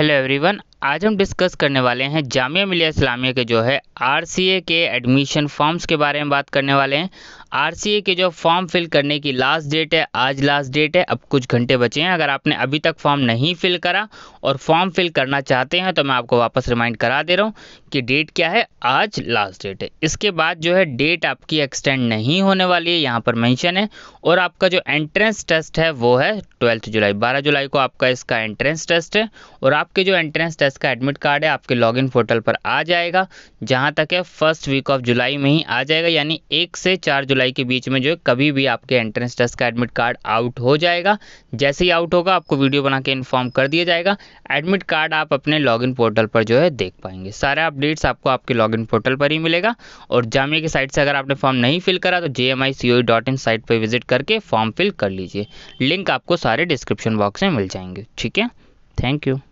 hello everyone आज हम discuss करने वाले हैं जामिया मिलिया इस्लामिया के जो है आर के एडमिशन फॉर्म्स के बारे में बात करने वाले हैं आर के जो फॉर्म फिल करने की लास्ट डेट है आज लास्ट डेट है अब कुछ घंटे बचे हैं अगर आपने अभी तक फॉर्म नहीं फिल करा और फॉर्म फिल करना चाहते हैं तो मैं आपको वापस रिमाइंड करा दे रहा हूँ कि डेट क्या है आज लास्ट डेट है इसके बाद जो है डेट आपकी एक्सटेंड नहीं होने वाली है यहाँ पर मैंशन है और आपका जो एंट्रेंस टेस्ट है वो है ट्वेल्थ जुलाई बारह जुलाई को आपका इसका एंट्रेंस टेस्ट है और आपके जो एंट्रेंस टेस्ट का एडमिट कार्ड है आपके लॉगिन पोर्टल पर आ जाएगा जहां तक है फर्स्ट वीक ऑफ जुलाई में ही आ जाएगा यानी एक से चार जुलाई के बीच में जो है कभी भी आपके एंट्रेंस टेस्ट का एडमिट कार्ड आउट हो जाएगा जैसे ही आउट होगा आपको वीडियो बना के इन्फॉर्म कर दिया जाएगा एडमिट कार्ड आप अपने लॉगिन पोर्टल पर जो है देख पाएंगे सारे अपडेट्स आपको आपके लॉगिन पोर्टल पर ही मिलेगा और जामिया की साइट से अगर आपने फॉर्म नहीं फिल करा तो J M I C O dot in site पर विजिट करके फॉर्म फिल कर लीजिए लिंक आपको सारे डिस्क्रिप्शन बॉक्स में मिल जाएंगे ठीक है थैंक यू